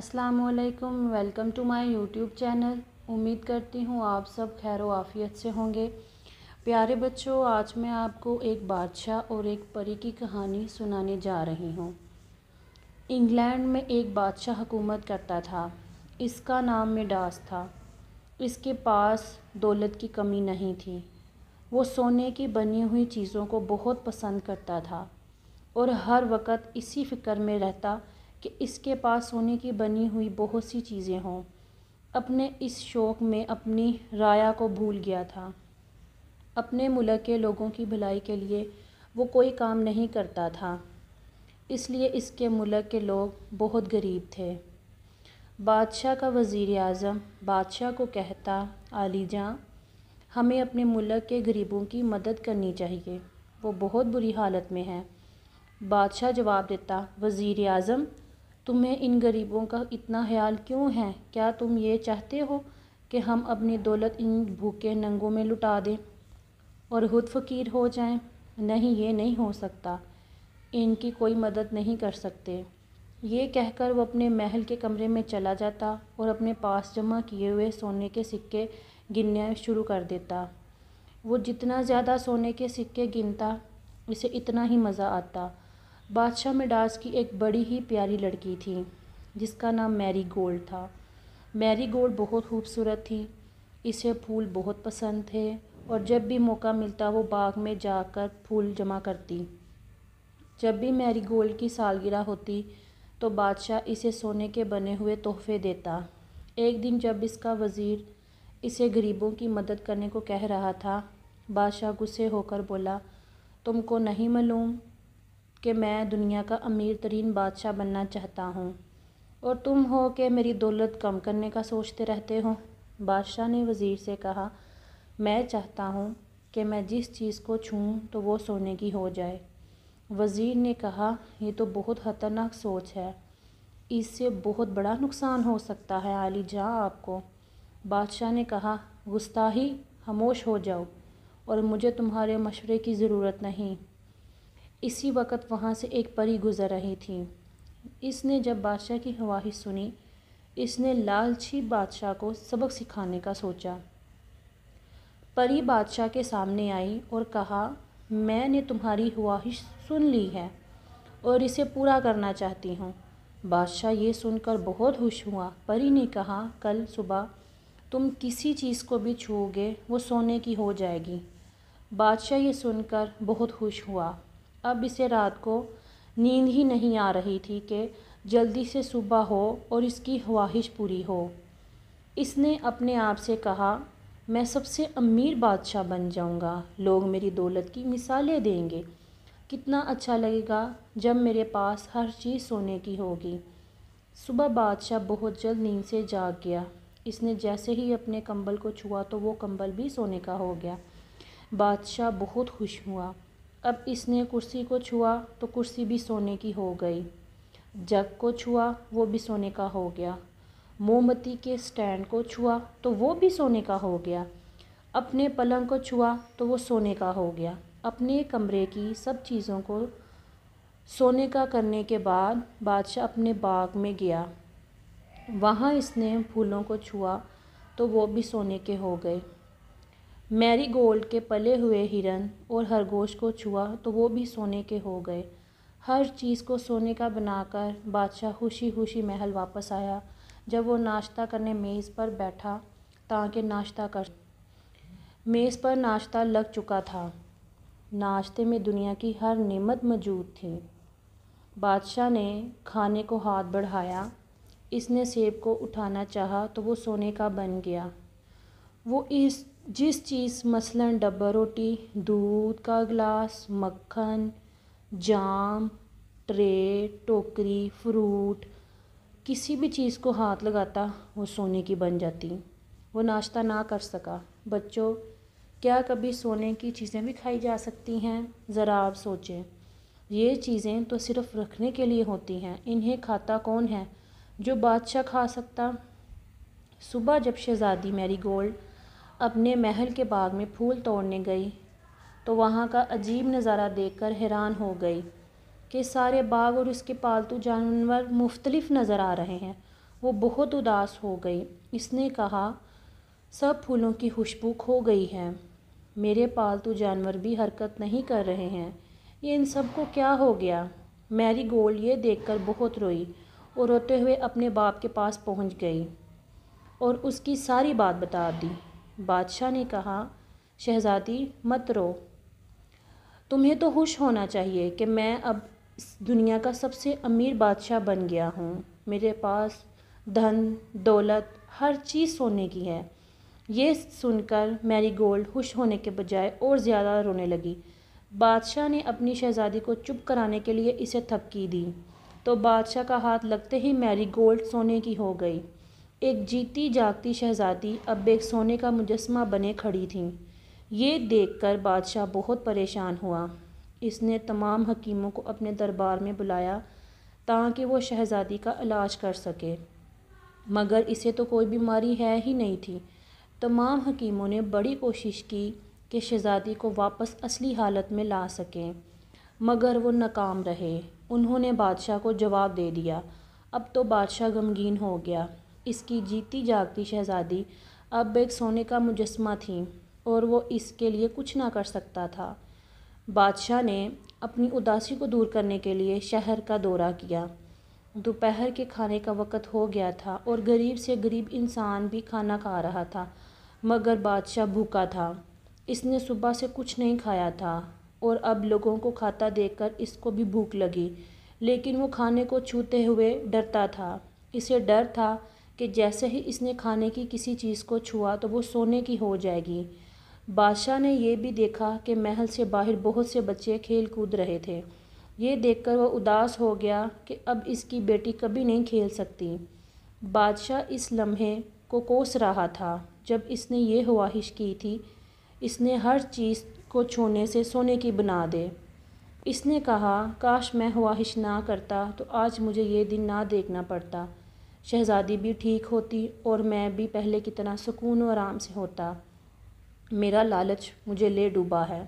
असलकम welcome to my YouTube channel उम्मीद करती हूँ आप सब खैर आफियत से होंगे प्यारे बच्चों आज मैं आपको एक बादशाह और एक परी की कहानी सुनाने जा रही हूँ इंग्लैंड में एक बादशाह हुकूमत करता था इसका नाम मिडास था इसके पास दौलत की कमी नहीं थी वो सोने की बनी हुई चीज़ों को बहुत पसंद करता था और हर वक्त इसी फिक्र में रहता कि इसके पास सोने की बनी हुई बहुत सी चीज़ें हों अपने इस शौक़ में अपनी राया को भूल गया था अपने मुल्क के लोगों की भलाई के लिए वो कोई काम नहीं करता था इसलिए इसके मुल्क के लोग बहुत गरीब थे बादशाह का वज़ी अजम बादशाह को कहता जहाँ हमें अपने मुल्क के गरीबों की मदद करनी चाहिए वो बहुत बुरी हालत में है बादशाह जवाब देता वज़ी अजम तुम्हें इन गरीबों का इतना ख्याल क्यों है क्या तुम ये चाहते हो कि हम अपनी दौलत इन भूखे नंगों में लुटा दें और खुद फ़कीर हो जाएं? नहीं ये नहीं हो सकता इनकी कोई मदद नहीं कर सकते ये कहकर वो अपने महल के कमरे में चला जाता और अपने पास जमा किए हुए सोने के सिक्के गिनने शुरू कर देता वो जितना ज़्यादा सोने के सिक्के गिनता उसे इतना ही मज़ा आता बादशाह मिडास की एक बड़ी ही प्यारी लड़की थी जिसका नाम मैरी गोल्ड था मैरी गोल्ड बहुत खूबसूरत थी इसे फूल बहुत पसंद थे और जब भी मौका मिलता वो बाग में जाकर फूल जमा करती जब भी मैरी गोल्ड की सालगिरह होती तो बादशाह इसे सोने के बने हुए तोहफे देता एक दिन जब इसका वज़ीर इसे गरीबों की मदद करने को कह रहा था बादशाह गुस्से होकर बोला तुमको नहीं मालूम कि मैं दुनिया का अमीर तरीन बादशाह बनना चाहता हूँ और तुम हो कि मेरी दौलत कम करने का सोचते रहते हो बादशाह ने वज़ीर से कहा मैं चाहता हूँ कि मैं जिस चीज़ को छूँ तो वो सोने की हो जाए वज़ीर ने कहा ये तो बहुत ख़तरनाक सोच है इससे बहुत बड़ा नुकसान हो सकता है आली जहाँ आपको बादशाह ने कहा गुस्ताही खामोश हो जाओ और मुझे तुम्हारे मशवरे की ज़रूरत नहीं इसी वक्त वहाँ से एक परी गुज़र रही थी इसने जब बादशाह की ख्वाहिश सुनी इसने लालची बादशाह को सबक सिखाने का सोचा परी बादशाह के सामने आई और कहा मैंने तुम्हारी ख्वाहिश सुन ली है और इसे पूरा करना चाहती हूँ बादशाह ये सुनकर बहुत खुश हुआ परी ने कहा कल सुबह तुम किसी चीज़ को भी छूओगे वो सोने की हो जाएगी बादशाह ये सुनकर बहुत खुश हुआ अब इसे रात को नींद ही नहीं आ रही थी कि जल्दी से सुबह हो और इसकी ख्वाहिश पूरी हो इसने अपने आप से कहा मैं सबसे अमीर बादशाह बन जाऊंगा लोग मेरी दौलत की मिसालें देंगे कितना अच्छा लगेगा जब मेरे पास हर चीज़ सोने की होगी सुबह बादशाह बहुत जल्द नींद से जाग गया इसने जैसे ही अपने कंबल को छुआ तो वो कंबल भी सोने का हो गया बादशाह बहुत खुश हुआ अब इसने कुर्सी को छुआ तो कुर्सी भी सोने की हो गई जग को छुआ वो भी सोने का हो गया मोमबत्ती के स्टैंड को छुआ तो वो भी सोने का हो गया अपने पलंग को छुआ तो वो सोने का हो गया अपने कमरे की सब चीज़ों को सोने का करने के बाद बादशाह अपने बाग में गया वहाँ इसने फूलों को छुआ तो वो भी सोने के हो गए मैरी गोल्ड के पले हुए हिरन और खरगोश को छुआ तो वो भी सोने के हो गए हर चीज़ को सोने का बनाकर बादशाह खुशी खुशी महल वापस आया जब वो नाश्ता करने मेज़ पर बैठा ताकि नाश्ता कर मेज़ पर नाश्ता लग चुका था नाश्ते में दुनिया की हर नेमत मौजूद थी बादशाह ने खाने को हाथ बढ़ाया इसने सेब को उठाना चाहा तो वो सोने का बन गया वो इस जिस चीज़ मसलन डब्बा रोटी दूध का गिलास मक्खन जाम ट्रे टोकरी फ्रूट किसी भी चीज़ को हाथ लगाता वो सोने की बन जाती वो नाश्ता ना कर सका बच्चों क्या कभी सोने की चीज़ें भी खाई जा सकती हैं ज़रा आप सोचें ये चीज़ें तो सिर्फ रखने के लिए होती हैं इन्हें खाता कौन है जो बादशाह खा सकता सुबह जब शहज़ादी मैरी गोल्ड अपने महल के बाग में फूल तोड़ने गई तो वहाँ का अजीब नज़ारा देखकर हैरान हो गई कि सारे बाग और उसके पालतू जानवर मुख्तलिफ नज़र आ रहे हैं वो बहुत उदास हो गई इसने कहा सब फूलों की खुशबू खो गई है मेरे पालतू जानवर भी हरकत नहीं कर रहे हैं ये इन सब को क्या हो गया मैरी गोल्ड ये देखकर बहुत रोई और रोते हुए अपने बाप के पास पहुंच गई और उसकी सारी बात बता दी बादशाह ने कहा शहज़ादी मत रो तुम्हें तो खुश होना चाहिए कि मैं अब इस दुनिया का सबसे अमीर बादशाह बन गया हूँ मेरे पास धन दौलत हर चीज़ सोने की है ये सुनकर मैरी गोल्ड खुश होने के बजाय और ज़्यादा रोने लगी बादशाह ने अपनी शहज़ादी को चुप कराने के लिए इसे थपकी दी तो बादशाह का हाथ लगते ही मैरी गोल्ड सोने की हो गई एक जीती जागती शहज़ादी अब एक सोने का मुजस्मा बने खड़ी थी ये देखकर बादशाह बहुत परेशान हुआ इसने तमाम हकीमों को अपने दरबार में बुलाया ताकि वो शहज़ादी का इलाज कर सके मगर इसे तो कोई बीमारी है ही नहीं थी तमाम हकीमों ने बड़ी कोशिश की कि शहज़ादी को वापस असली हालत में ला सकें मगर वो नाकाम रहे उन्होंने बादशाह को जवाब दे दिया अब तो बादशाह गमगीन हो गया इसकी जीती जागती शहज़ादी अब एक सोने का मुजस्मा थी और वो इसके लिए कुछ ना कर सकता था बादशाह ने अपनी उदासी को दूर करने के लिए शहर का दौरा किया दोपहर के खाने का वक़्त हो गया था और गरीब से गरीब इंसान भी खाना खा रहा था मगर बादशाह भूखा था इसने सुबह से कुछ नहीं खाया था और अब लोगों को खाता देखकर इसको भी भूख लगी लेकिन वो खाने को छूते हुए डरता था इसे डर था कि जैसे ही इसने खाने की किसी चीज़ को छुआ तो वो सोने की हो जाएगी बादशाह ने यह भी देखा कि महल से बाहर बहुत से बच्चे खेल कूद रहे थे ये देखकर वह उदास हो गया कि अब इसकी बेटी कभी नहीं खेल सकती बादशाह इस लम्हे को कोस रहा था जब इसने ये ख्वाहिश की थी इसने हर चीज़ को छूने से सोने की बना दे इसने कहा काश मैं ख्वाहिश ना करता तो आज मुझे ये दिन ना देखना पड़ता शहज़ादी भी ठीक होती और मैं भी पहले की तरह सुकून व आराम से होता मेरा लालच मुझे ले डूबा है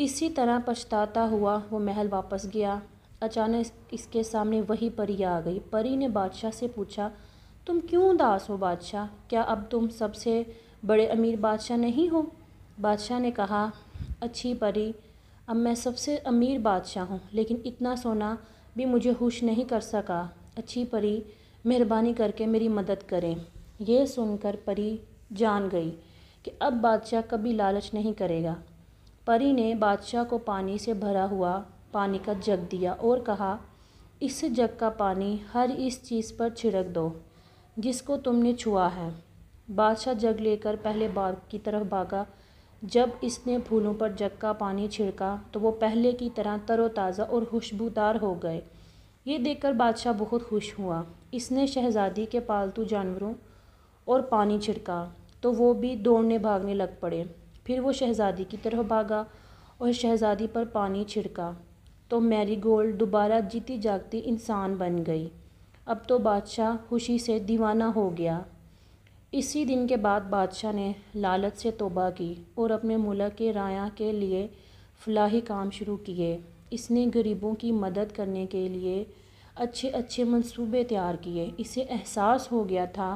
इसी तरह पछताता हुआ वो महल वापस गया अचानक इसके सामने वही परी आ गई परी ने बादशाह से पूछा तुम क्यों उदास हो बादशाह क्या अब तुम सबसे बड़े अमीर बादशाह नहीं हो बादशाह ने कहा अच्छी परी अब मैं सबसे अमीर बादशाह हूँ लेकिन इतना सोना भी मुझे होश नहीं कर सका अच्छी परी मेहरबानी करके मेरी मदद करें यह सुनकर परी जान गई कि अब बादशाह कभी लालच नहीं करेगा परी ने बादशाह को पानी से भरा हुआ पानी का जग दिया और कहा इस जग का पानी हर इस चीज़ पर छिड़क दो जिसको तुमने छुआ है बादशाह जग लेकर पहले बाग की तरफ भागा जब इसने फूलों पर जग का पानी छिड़का तो वो पहले की तरह तरोताज़ा और खुशबूदार हो गए ये देखकर बादशाह बहुत खुश हुआ इसने शहज़ादी के पालतू जानवरों और पानी छिड़का तो वो भी दौड़ने भागने लग पड़े फिर वो शहज़ादी की तरफ भागा और शहज़ादी पर पानी छिड़का तो मैरी गोल्ड दोबारा जीती जागती इंसान बन गई अब तो बादशाह खुशी से दीवाना हो गया इसी दिन के बाद बादशाह ने लालच से तोबा की और अपने मुल्क के राया के लिए फलाही काम शुरू किए इसने गरीबों की मदद करने के लिए अच्छे अच्छे मंसूबे तैयार किए इसे एहसास हो गया था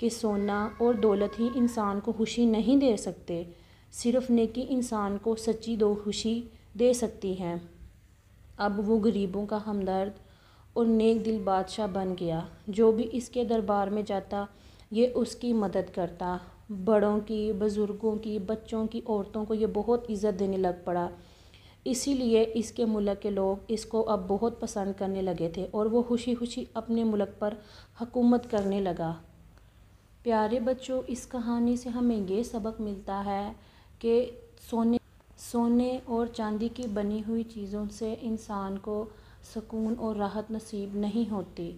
कि सोना और दौलत ही इंसान को खुशी नहीं दे सकते सिर्फ नेकी इंसान को सच्ची दो खुशी दे सकती हैं अब वो गरीबों का हमदर्द और नेक दिल बादशाह बन गया जो भी इसके दरबार में जाता ये उसकी मदद करता बड़ों की बुज़ुर्गों की बच्चों की औरतों को ये बहुत इज़्ज़त देने लग पड़ा इसीलिए इसके मुल्क के लोग इसको अब बहुत पसंद करने लगे थे और वो खुशी खुशी अपने मुल्क पर हकूमत करने लगा प्यारे बच्चों इस कहानी से हमें ये सबक मिलता है कि सोने सोने और चांदी की बनी हुई चीज़ों से इंसान को सुकून और राहत नसीब नहीं होती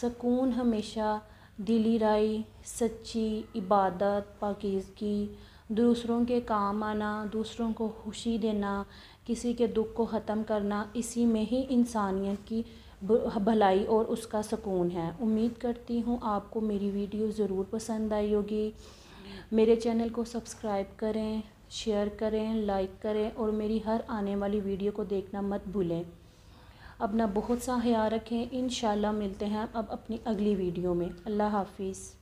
सुकून हमेशा दिली राई सच्ची इबादत पाकिज़गी दूसरों के काम आना दूसरों को खुशी देना किसी के दुख को ख़त्म करना इसी में ही इंसानियत की भलाई और उसका सुकून है उम्मीद करती हूँ आपको मेरी वीडियो ज़रूर पसंद आई होगी मेरे चैनल को सब्सक्राइब करें शेयर करें लाइक करें और मेरी हर आने वाली वीडियो को देखना मत भूलें अपना बहुत सा ख्याल रखें इन मिलते हैं अब अपनी अगली वीडियो में अल्लाह हाफिज़